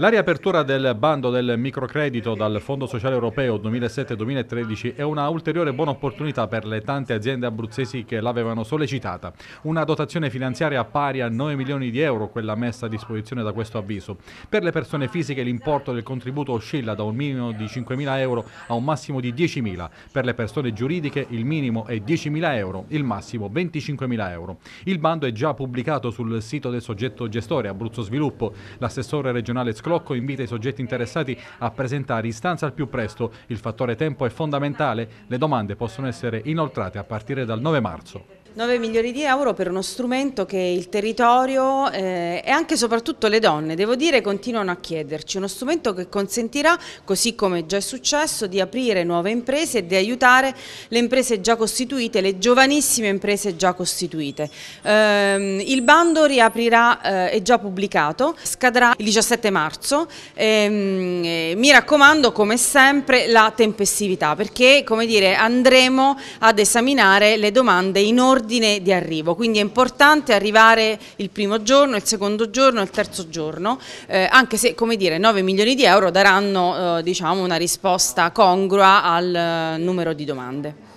La riapertura del bando del microcredito dal Fondo Sociale Europeo 2007-2013 è una ulteriore buona opportunità per le tante aziende abruzzesi che l'avevano sollecitata. Una dotazione finanziaria pari a 9 milioni di euro, quella messa a disposizione da questo avviso. Per le persone fisiche l'importo del contributo oscilla da un minimo di 5.000 euro a un massimo di 10.000. Per le persone giuridiche il minimo è 10.000 euro, il massimo 25.000 euro. Il bando è già pubblicato sul sito del soggetto gestore Abruzzo Sviluppo. L'assessore regionale Scrooge Clocco invita i soggetti interessati a presentare istanza al più presto. Il fattore tempo è fondamentale. Le domande possono essere inoltrate a partire dal 9 marzo. 9 milioni di euro per uno strumento che il territorio eh, e anche e soprattutto le donne, devo dire, continuano a chiederci. Uno strumento che consentirà, così come già è successo, di aprire nuove imprese e di aiutare le imprese già costituite, le giovanissime imprese già costituite. Eh, il bando riaprirà, eh, è già pubblicato, scadrà il 17 marzo. Ehm, eh, mi raccomando, come sempre, la tempestività perché come dire, andremo ad esaminare le domande in ordine ordine di arrivo, quindi è importante arrivare il primo giorno, il secondo giorno, il terzo giorno, eh, anche se come dire 9 milioni di euro daranno eh, diciamo, una risposta congrua al eh, numero di domande.